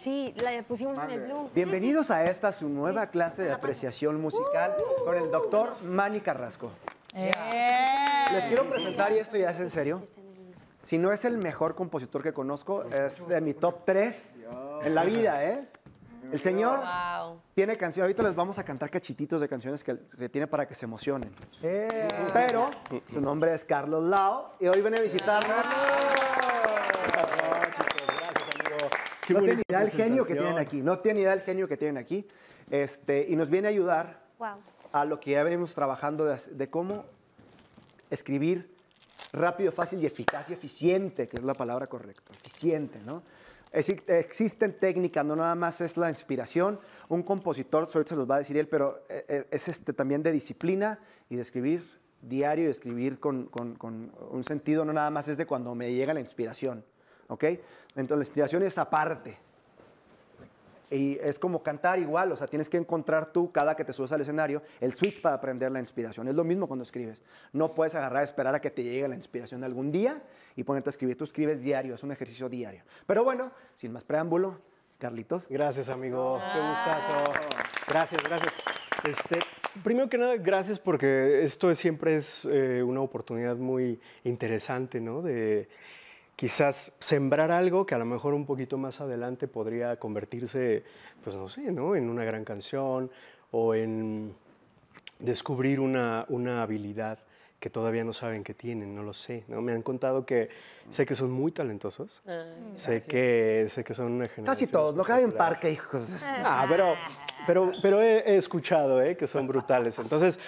Sí, la pusimos en el blue. Bienvenidos a esta su nueva clase de apreciación musical uh. con el doctor Manny Carrasco. Eh. Les quiero presentar, y esto ya es en serio, si no es el mejor compositor que conozco, es de mi top 3 en la vida, ¿eh? El señor tiene canción. Ahorita les vamos a cantar cachititos de canciones que, se tiene para que se emocionen. Eh. Pero su nombre es Carlos Lao y hoy viene a visitarnos. no tiene idea del genio que tienen aquí. No tiene idea del genio que tienen aquí. Este, y nos viene a ayudar a lo que ya venimos trabajando de, cómo escribir rápido, fácil y eficaz y eficiente, que es la palabra correcta. Eficiente, ¿no? existen técnicas, no nada más es la inspiración. Un compositor, ahorita se los va a decir él, pero eh, eh, es, este, también de disciplina y de escribir diario y escribir con, un sentido, no nada más es de cuando me llega la inspiración. ¿ok? Entonces la inspiración es aparte. Y es como cantar igual, o sea, tienes que encontrar tú, cada que te subes al escenario, el switch para aprender la inspiración. Es lo mismo cuando escribes. No puedes agarrar, esperar a que te llegue la inspiración de algún día y ponerte a escribir. Tú escribes diario, es un ejercicio diario. Pero bueno, sin más preámbulo, Carlitos. Gracias, amigo. Qué ah. gustazo. Gracias, gracias. Este, primero que nada, gracias porque esto siempre es eh, una oportunidad muy interesante, ¿no? De quizás sembrar algo que a lo mejor un poquito más adelante podría convertirse, pues no sé, ¿no? en una gran canción o en descubrir una, una habilidad que todavía no saben que tienen, no lo sé. ¿no? Me han contado que sé que son muy talentosos, ah, sé, que, sé que son una generación... Casi todos, lo que hay en parque, hijos. Ah, pero, pero, pero he, he escuchado ¿eh? que son brutales. Entonces,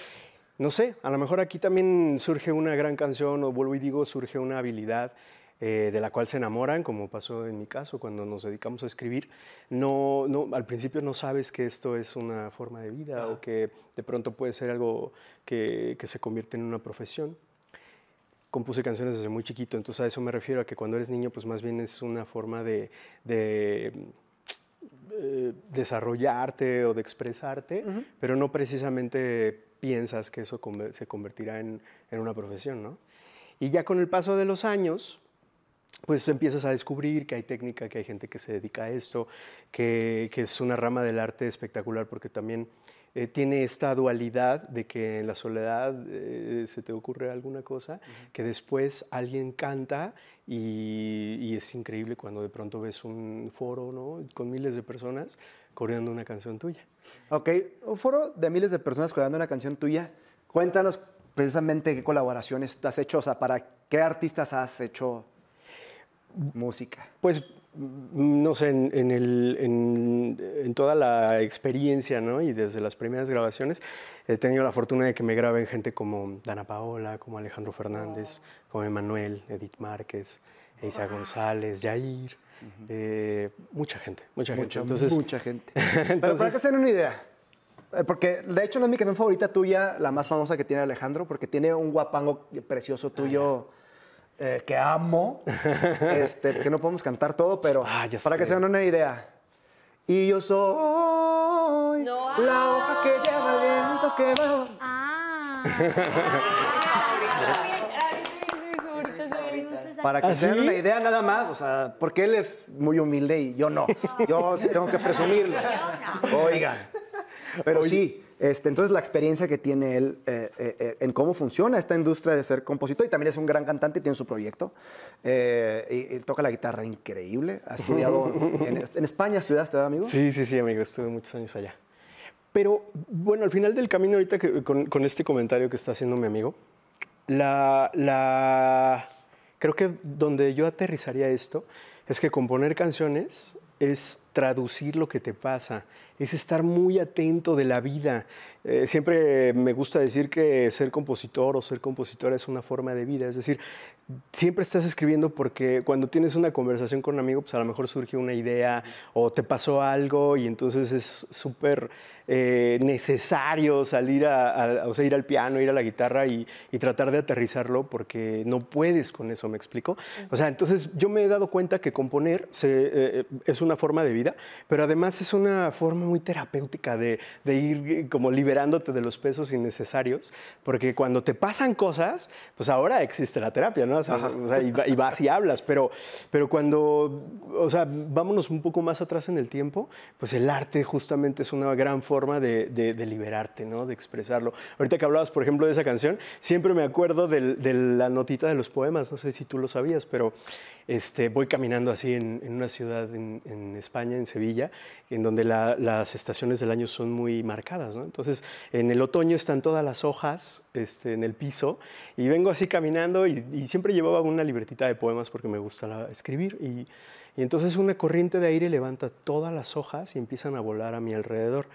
no sé, a lo mejor aquí también surge una gran canción o vuelvo y digo, surge una habilidad eh, de la cual se enamoran, como pasó en mi caso cuando nos dedicamos a escribir, no, no, al principio no sabes que esto es una forma de vida o que de pronto puede ser algo que, se convierte en una profesión compuse canciones desde muy chiquito, entonces a eso me refiero, a que cuando eres niño, pues más bien es una forma de, eh, desarrollarte o de expresarte, pero no precisamente piensas que eso se convertirá en, una profesión, Y ya con el paso de los años, pues empiezas a descubrir que hay técnica, que hay gente que se dedica a esto, que, es una rama del arte espectacular porque también eh, tiene esta dualidad de que en la soledad eh, se te ocurre alguna cosa, que después alguien canta y, es increíble cuando de pronto ves un foro con miles de personas coreando una canción tuya. Ok, un foro de miles de personas coreando una canción tuya. Cuéntanos precisamente qué colaboraciones has hecho, o sea, para qué artistas has hecho música? Pues no sé, en, en, toda la experiencia, ¿no? Y desde las primeras grabaciones, he tenido la fortuna de que me graben gente como Dana Paola, como Alejandro Fernández, ah. como Emanuel, Edith Márquez, Isa González, Jair, eh, mucha gente, mucha, gente. Entonces, mucha gente. Pero para que se den una idea, eh, porque de hecho no es mi canción favorita tuya, la más famosa que tiene Alejandro, porque tiene un guapango precioso tuyo. Ah, eh, que amo, este, que no podemos cantar todo, pero ah, para que se den una idea. Y yo soy la hoja que lleva el viento que va. Ah. para que se den ¿Ah, una idea nada más, o sea, porque él es muy humilde y yo no. Yo sí tengo que presumirlo. Oigan. Pero sí, este, entonces la experiencia que tiene él eh, eh, cómo funciona esta industria de ser compositor. Y también es un gran cantante, y tiene su proyecto. Eh, toca la guitarra increíble. Ha estudiado en, España, ¿estudiaste, amigo? Sí, sí, sí, amigo. Estuve muchos años allá. Pero bueno, al final del camino, ahorita con, este comentario que está haciendo mi amigo, la, creo que donde yo aterrizaría esto es que componer canciones es traducir lo que te pasa, es estar muy atento de la vida. Eh, siempre me gusta decir que ser compositor o ser compositora es una forma de vida, es decir, siempre estás escribiendo porque cuando tienes una conversación con un amigo, pues a lo mejor surge una idea o te pasó algo y entonces es súper eh, necesario salir a, o sea, ir al piano, ir a la guitarra y, tratar de aterrizarlo porque no puedes con eso, ¿me explico? O sea, entonces yo me he dado cuenta que componer eh, es una forma de vida pero además es una forma muy terapéutica de, ir eh, como liberándote de los pesos innecesarios, porque cuando te pasan cosas, pues ahora existe la terapia, ¿no? O sea, y, vas y hablas, pero, pero cuando, o sea, vámonos un poco más atrás en el tiempo, pues el arte justamente es una gran forma de, liberarte, ¿no? De expresarlo. Ahorita que hablabas, por ejemplo, de esa canción, siempre me acuerdo de, la notita de los poemas, no sé si tú lo sabías, pero este, voy caminando así en, una ciudad en España en Sevilla, en donde las estaciones del año son muy marcadas. Entonces, en el otoño están todas las hojas este, en el piso y vengo así caminando y, siempre llevaba una libretita de poemas porque me gusta escribir. Y, entonces una corriente de aire levanta todas las hojas y empiezan a volar a mi alrededor.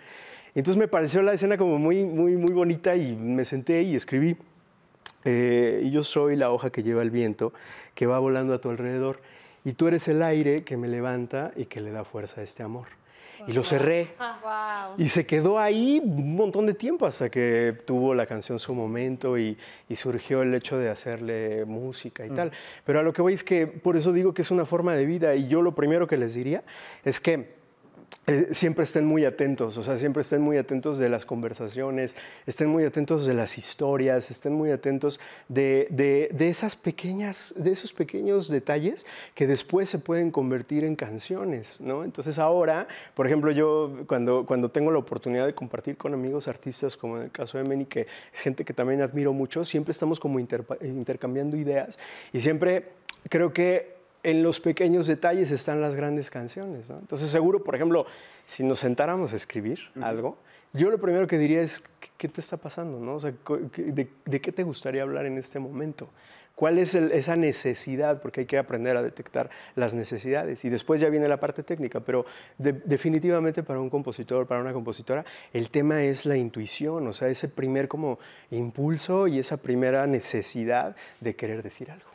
entonces me pareció la escena como muy, muy, muy bonita y me senté y escribí. Eh, y yo soy la hoja que lleva el viento, que va volando a tu alrededor y tú eres el aire que me levanta y que le da fuerza a este amor. Y lo cerré. Y se quedó ahí un montón de tiempo hasta que tuvo la canción su momento y, surgió el hecho de hacerle música y mm. tal. Pero a lo que voy es que por eso digo que es una forma de vida y yo lo primero que les diría es que eh, siempre estén muy atentos, o sea, siempre estén muy atentos de las conversaciones, estén muy atentos de las historias, estén muy atentos de, esas pequeñas, de esos pequeños detalles que después se pueden convertir en canciones, ¿no? Entonces ahora, por ejemplo, yo cuando, cuando tengo la oportunidad de compartir con amigos artistas, como en el caso de Meni, que es gente que también admiro mucho, siempre estamos como intercambiando ideas y siempre creo que en los pequeños detalles están las grandes canciones. Entonces, seguro, por ejemplo, si nos sentáramos a escribir algo, yo lo primero que diría es, ¿qué te está pasando? de, qué te gustaría hablar en este momento? ¿Cuál es esa necesidad? Porque hay que aprender a detectar las necesidades. Y después ya viene la parte técnica, pero definitivamente para un compositor, para una compositora, el tema es la intuición, o sea, ese primer como impulso y esa primera necesidad de querer decir algo.